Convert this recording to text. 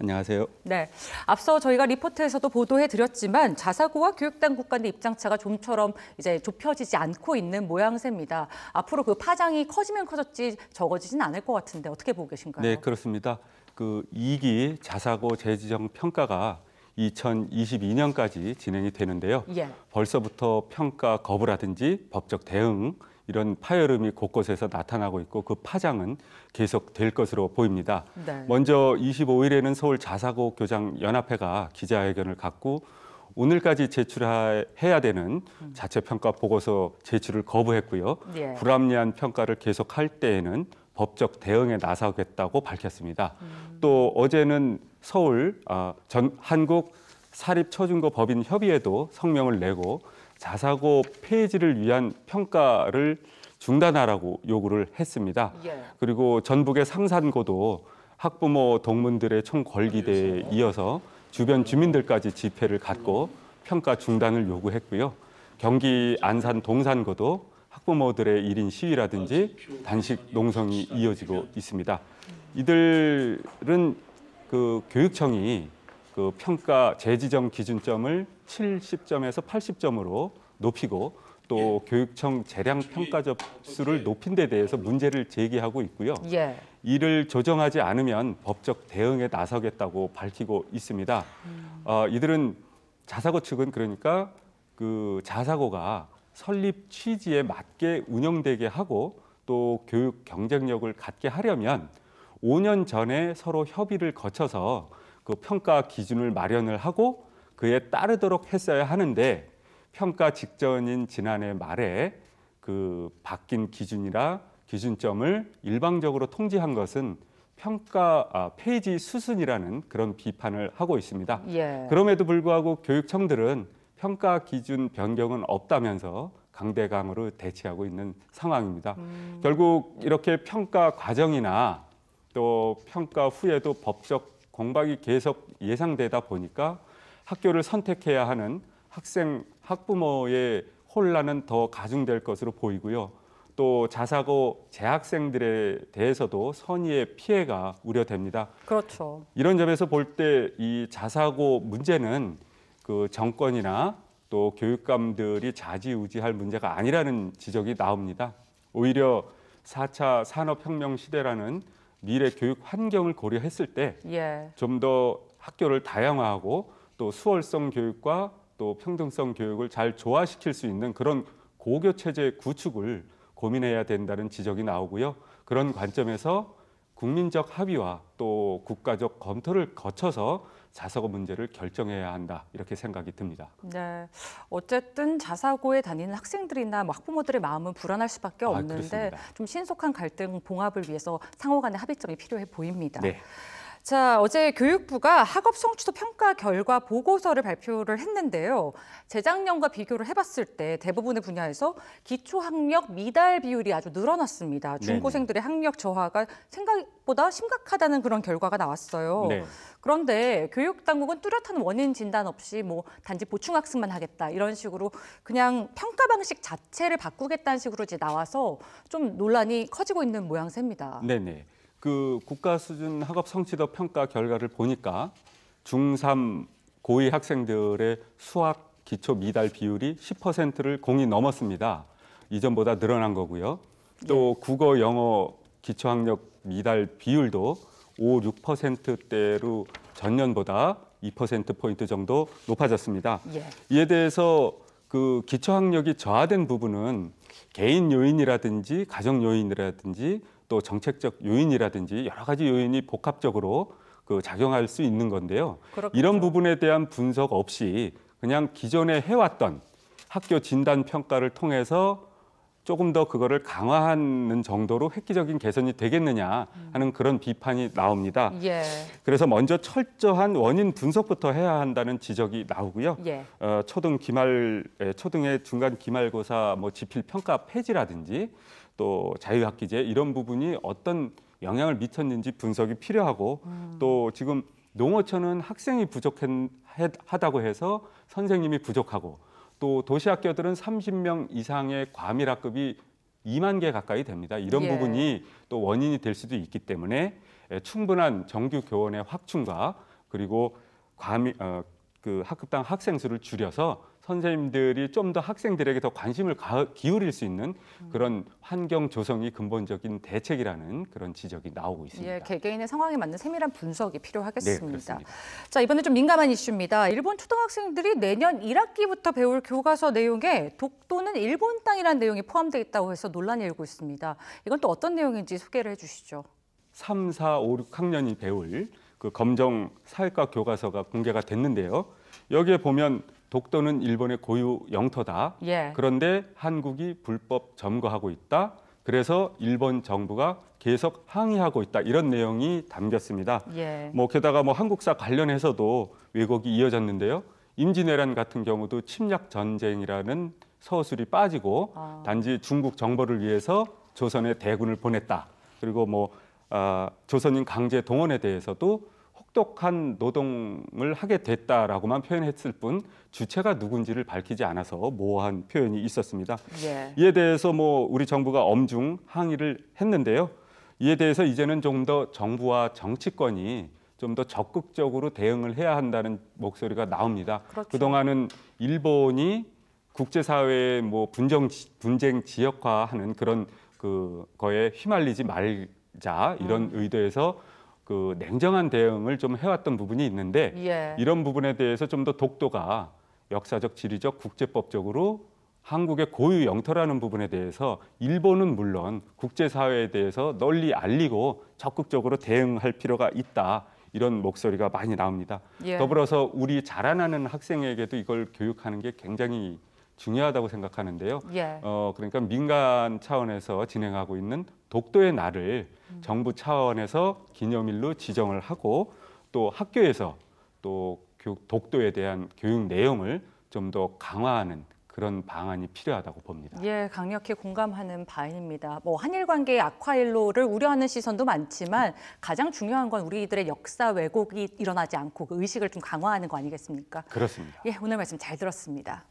안녕하세요. 네. 앞서 저희가 리포트에서도 보도해 드렸지만 자사고와 교육당국 간의 입장차가 좀처럼 이제 좁혀지지 않고 있는 모양새입니다. 앞으로 그 파장이 커지면 커졌지 적어지진 않을 것 같은데 어떻게 보고 계신가요? 네, 그렇습니다. 그 2기 자사고 재지정 평가가 2022년까지 진행이 되는데요. 예. 벌써부터 평가 거부라든지 법적 대응, 이런 파열음이 곳곳에서 나타나고 있고 그 파장은 계속될 것으로 보입니다. 네. 먼저 25일에는 서울 자사고 교장 연합회가 기자회견을 갖고 오늘까지 제출해야 되는 음. 자체 평가 보고서 제출을 거부했고요. 예. 불합리한 평가를 계속할 때에는 법적 대응에 나서겠다고 밝혔습니다. 음. 또 어제는 서울 아, 전 한국 사립 초중고 법인 협의회도 성명을 내고 자사고 폐지를 위한 평가를 중단하라고 요구를 했습니다. 예. 그리고 전북의 삼산고도 학부모 동문들의 총궐기대에 이어서 주변 주민들까지 집회를 갖고 평가 중단을 요구했고요. 경기 안산 동산고도 학부모들의 일인 시위라든지 단식 농성이 이어지고 있습니다. 이들은 그 교육청이 그 평가 재지정 기준점을 70점에서 80점으로 높이고 또 예. 교육청 재량 평가 접수를 높인 데 대해서 어. 문제를 제기하고 있고요. 예. 이를 조정하지 않으면 법적 대응에 나서겠다고 밝히고 있습니다. 음. 어, 이들은 자사고 측은 그러니까 그 자사고가 설립 취지에 맞게 운영되게 하고 또 교육 경쟁력을 갖게 하려면 5년 전에 서로 협의를 거쳐서 그 평가 기준을 마련을 하고 그에 따르도록 했어야 하는데 평가 직전인 지난해 말에 그 바뀐 기준이라 기준점을 일방적으로 통지한 것은 평가 아, 페이지 수순이라는 그런 비판을 하고 있습니다. 예. 그럼에도 불구하고 교육청들은 평가 기준 변경은 없다면서 강대강으로 대치하고 있는 상황입니다. 음. 결국 이렇게 평가 과정이나 또 평가 후에도 법적 공박이 계속 예상되다 보니까 학교를 선택해야 하는 학생, 학부모의 혼란은 더 가중될 것으로 보이고요. 또 자사고 재학생들에 대해서도 선의의 피해가 우려됩니다. 그렇죠. 이런 점에서 볼 때 이 자사고 문제는 그 정권이나 또 교육감들이 자지우지할 문제가 아니라는 지적이 나옵니다. 오히려 4차 산업혁명 시대라는 미래 교육 환경을 고려했을 때 좀더 예. 학교를 다양화하고 또 수월성 교육과 또 평등성 교육을 잘 조화시킬 수 있는 그런 고교 체제 구축을 고민해야 된다는 지적이 나오고요. 그런 관점에서 국민적 합의와 또 국가적 검토를 거쳐서 자사고 문제를 결정해야 한다 이렇게 생각이 듭니다. 네, 어쨌든 자사고에 다니는 학생들이나 학부모들의 마음은 불안할 수밖에 아, 없는데 아, 좀 신속한 갈등 봉합을 위해서 상호간의 합의점이 필요해 보입니다. 네. 자, 어제 교육부가 학업 성취도 평가 결과 보고서를 발표를 했는데요. 재작년과 비교를 해봤을 때 대부분의 분야에서 기초학력 미달 비율이 아주 늘어났습니다. 중고생들의 학력 저하가 생각보다 심각하다는 그런 결과가 나왔어요. 네. 그런데 교육당국은 뚜렷한 원인 진단 없이 뭐 단지 보충학습만 하겠다 이런 식으로 그냥 평가 방식 자체를 바꾸겠다는 식으로 이제 나와서 좀 논란이 커지고 있는 모양새입니다. 네네. 그 국가 수준 학업 성취도 평가 결과를 보니까 중3 고위 학생들의 수학 기초 미달 비율이 10%를 공이 넘었습니다. 이전보다 늘어난 거고요. 또 네. 국어 영어 기초 학력 미달 비율도 5, 6%대로 전년보다 2%포인트 정도 높아졌습니다. 예. 이에 대해서 그 기초학력이 저하된 부분은 개인 요인이라든지 가정 요인이라든지 또 정책적 요인이라든지 여러 가지 요인이 복합적으로 그 작용할 수 있는 건데요. 그렇겠죠. 이런 부분에 대한 분석 없이 그냥 기존에 해왔던 학교 진단 평가를 통해서 조금 더 그거를 강화하는 정도로 획기적인 개선이 되겠느냐 하는 그런 비판이 나옵니다. 예. 그래서 먼저 철저한 원인 분석부터 해야 한다는 지적이 나오고요. 예. 어, 초등 기말 초등의 중간 기말고사 뭐 지필 평가 폐지라든지 또 자유학기제 이런 부분이 어떤 영향을 미쳤는지 분석이 필요하고 음. 또 지금 농어촌은 학생이 부족하다고 해서 선생님이 부족하고 또 도시학교들은 30명 이상의 과밀학급이 2만 개 가까이 됩니다. 이런 예. 부분이 또 원인이 될 수도 있기 때문에 예, 충분한 정규 교원의 확충과 그리고 과밀 어, 그 학급당 학생 수를 줄여서 선생님들이 좀 더 학생들에게 더 관심을 기울일 수 있는 음. 그런 환경 조성이 근본적인 대책이라는 그런 지적이 나오고 예, 있습니다. 예, 개개인의 상황에 맞는 세밀한 분석이 필요하겠습니다. 네, 자, 이번에 좀 민감한 이슈입니다. 일본 초등학생들이 내년 1학기부터 배울 교과서 내용에 독도는 일본 땅이라는 내용이 포함되어 있다고 해서 논란이 일고 있습니다. 이건 또 어떤 내용인지 소개를 해주시죠. 3, 4, 5, 6학년이 배울 그 검정 사회과 교과서가 공개가 됐는데요. 여기에 보면 독도는 일본의 고유 영토다. 예. 그런데 한국이 불법 점거하고 있다. 그래서 일본 정부가 계속 항의하고 있다 이런 내용이 담겼습니다. 예. 뭐 게다가 뭐 한국사 관련해서도 왜곡이 이어졌는데요. 임진왜란 같은 경우도 침략 전쟁이라는 서술이 빠지고 아. 단지 중국 정보를 위해서 조선의 대군을 보냈다. 그리고 뭐 아, 조선인 강제 동원에 대해서도 혹독한 노동을 하게 됐다라고만 표현했을 뿐 주체가 누군지를 밝히지 않아서 모호한 표현이 있었습니다. 예. 이에 대해서 뭐 우리 정부가 엄중 항의를 했는데요. 이에 대해서 이제는 좀 더 정부와 정치권이 좀 더 적극적으로 대응을 해야 한다는 목소리가 나옵니다. 그렇죠. 그동안은 일본이 국제사회의 뭐 분쟁, 분쟁 지역화하는 그런 그 거에 휘말리지 말자 이런 음. 의도에서 그 냉정한 대응을 좀 해왔던 부분이 있는데 예. 이런 부분에 대해서 좀 더 독도가 역사적, 지리적, 국제법적으로 한국의 고유 영토라는 부분에 대해서 일본은 물론 국제사회에 대해서 널리 알리고 적극적으로 대응할 필요가 있다. 이런 목소리가 많이 나옵니다. 예. 더불어서 우리 자라나는 학생에게도 이걸 교육하는 게 굉장히 중요하다고 생각하는데요. 예. 어, 그러니까 민간 차원에서 진행하고 있는 독도의 날을 음. 정부 차원에서 기념일로 지정을 하고 또 학교에서 또 독도에 대한 교육 내용을 좀 더 강화하는 그런 방안이 필요하다고 봅니다. 예, 강력히 공감하는 바입니다. 뭐 한일 관계 악화일로를 우려하는 시선도 많지만 가장 중요한 건 우리들의 역사 왜곡이 일어나지 않고 그 의식을 좀 강화하는 거 아니겠습니까? 그렇습니다. 예, 오늘 말씀 잘 들었습니다.